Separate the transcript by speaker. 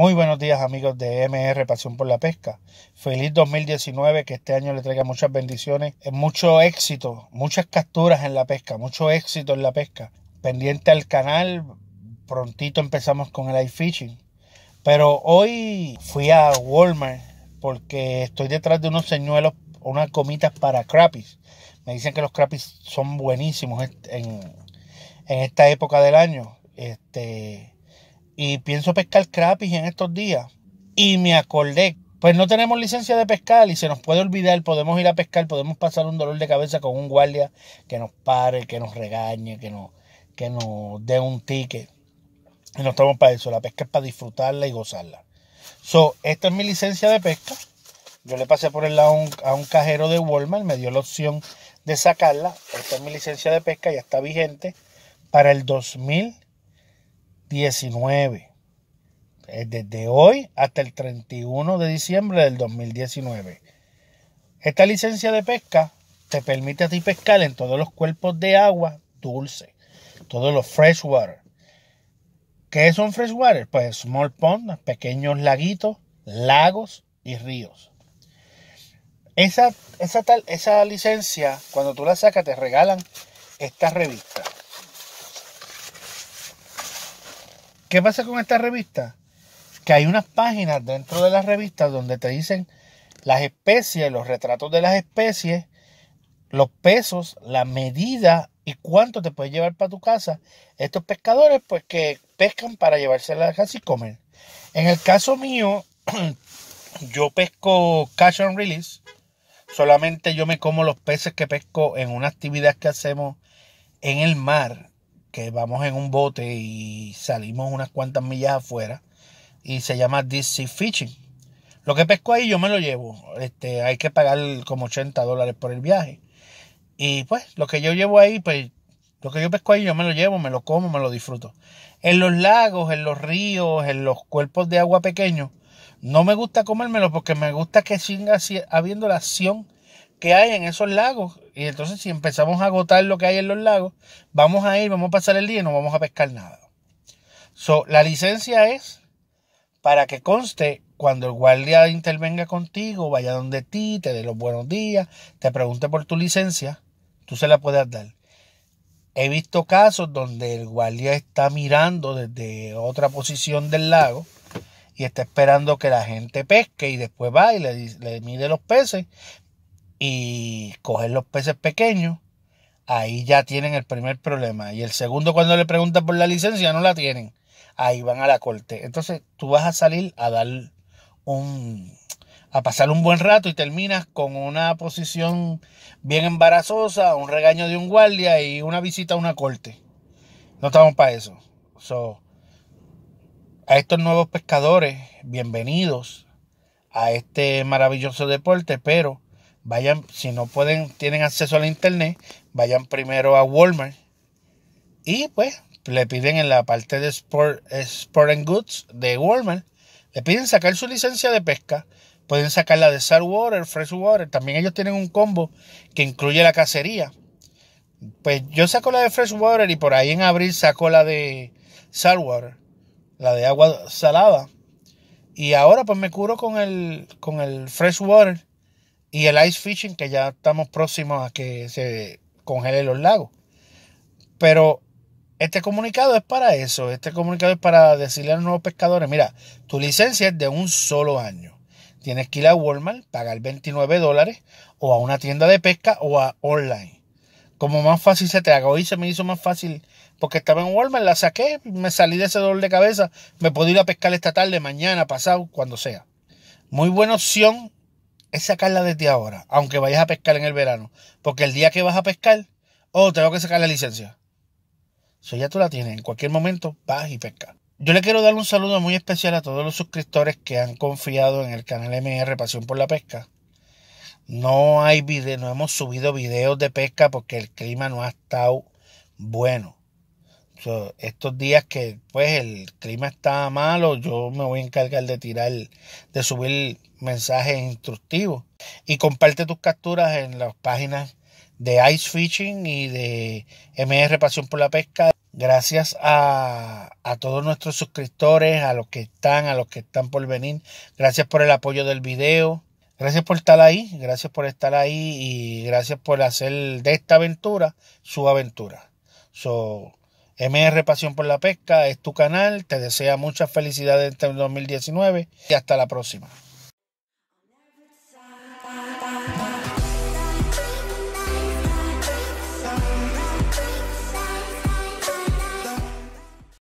Speaker 1: Muy buenos días amigos de MR Pasión por la Pesca. Feliz 2019, que este año le traiga muchas bendiciones, eh, mucho éxito, muchas capturas en la pesca, mucho éxito en la pesca. Pendiente al canal, prontito empezamos con el fishing. Pero hoy fui a Walmart porque estoy detrás de unos señuelos, unas comitas para crappies. Me dicen que los crappies son buenísimos en, en esta época del año. Este, y pienso pescar crappies en estos días. Y me acordé, pues no tenemos licencia de pescar y se nos puede olvidar, podemos ir a pescar, podemos pasar un dolor de cabeza con un guardia que nos pare, que nos regañe, que nos, que nos dé un ticket. Y no estamos para eso, la pesca es para disfrutarla y gozarla. So, esta es mi licencia de pesca. Yo le pasé por el lado a un, cajero de Walmart, me dio la opción de sacarla. Esta es mi licencia de pesca, y está vigente para el 2020. 19. Eh, desde hoy hasta el 31 de diciembre del 2019. Esta licencia de pesca te permite a ti pescar en todos los cuerpos de agua dulce, todos los freshwater. ¿Qué son freshwater? Pues small pond pequeños laguitos, lagos y ríos. Esa, esa, esa licencia, cuando tú la sacas, te regalan esta revista. ¿Qué pasa con esta revista? Que hay unas páginas dentro de las revistas donde te dicen las especies, los retratos de las especies, los pesos, la medida y cuánto te puedes llevar para tu casa. Estos pescadores, pues que pescan para llevarse a casa y comer. En el caso mío, yo pesco cash and release. Solamente yo me como los peces que pesco en una actividad que hacemos en el mar que vamos en un bote y salimos unas cuantas millas afuera y se llama Sea Fishing. Lo que pesco ahí yo me lo llevo. Este, hay que pagar como 80 dólares por el viaje. Y pues lo que yo llevo ahí, pues lo que yo pesco ahí yo me lo llevo, me lo como, me lo disfruto. En los lagos, en los ríos, en los cuerpos de agua pequeños, no me gusta comérmelo porque me gusta que siga habiendo la acción que hay en esos lagos y entonces si empezamos a agotar lo que hay en los lagos, vamos a ir, vamos a pasar el día y no vamos a pescar nada. la licencia es para que conste cuando el guardia intervenga contigo, vaya donde ti, te dé los buenos días, te pregunte por tu licencia, tú se la puedes dar. He visto casos donde el guardia está mirando desde otra posición del lago y está esperando que la gente pesque y después va y le mide los peces y coger los peces pequeños, ahí ya tienen el primer problema. Y el segundo, cuando le preguntan por la licencia, no la tienen. Ahí van a la corte. Entonces tú vas a salir a dar un, a pasar un buen rato y terminas con una posición bien embarazosa, un regaño de un guardia y una visita a una corte. No estamos para eso. So, a estos nuevos pescadores, bienvenidos a este maravilloso deporte, pero vayan, si no pueden, tienen acceso al internet, vayan primero a Walmart y pues le piden en la parte de Sport, eh, Goods de Walmart, le piden sacar su licencia de pesca, pueden sacar la de Saltwater, Freshwater, también ellos tienen un combo que incluye la cacería. Pues yo saco la de Freshwater y por ahí en abril saco la de Saltwater, la de agua salada. Y ahora pues me curo con el, con el Freshwater y el ice fishing, que ya estamos próximos a que se congelen los lagos. Pero este comunicado es para eso, este comunicado es para decirle a los nuevos pescadores, mira, tu licencia es de un solo año. Tienes que ir a Walmart, pagar 29 dólares, o a una tienda de pesca o a online. Como más fácil se te haga. Hoy se me hizo más fácil porque estaba en Walmart, la saqué, me salí de ese dolor de cabeza, me puedo ir a pescar esta tarde, mañana, pasado, cuando sea. Muy buena opción es sacarla desde ahora, aunque vayas a pescar en el verano. Porque el día que vas a pescar, oh, tengo que sacar la licencia. Eso ya tú la tienes. En cualquier momento vas y pesca. Yo le quiero dar un saludo muy especial a todos los suscriptores que han confiado en el canal MR Pasión por la Pesca. No hay video, no hemos subido videos de pesca porque el clima no ha estado bueno estos días que pues el clima está malo, yo me voy a encargar de tirar, de subir mensajes instructivos. Y comparte tus capturas en las páginas de Ice Fishing y de MR Pasión por la Pesca. Gracias a, a todos nuestros suscriptores, a los que están, a los que están por venir. Gracias por el apoyo del video. Gracias por estar ahí, gracias por estar ahí y gracias por hacer de esta aventura su aventura. So, MR Pasión por la Pesca es tu canal. Te desea muchas felicidades en 2019 este y hasta la próxima.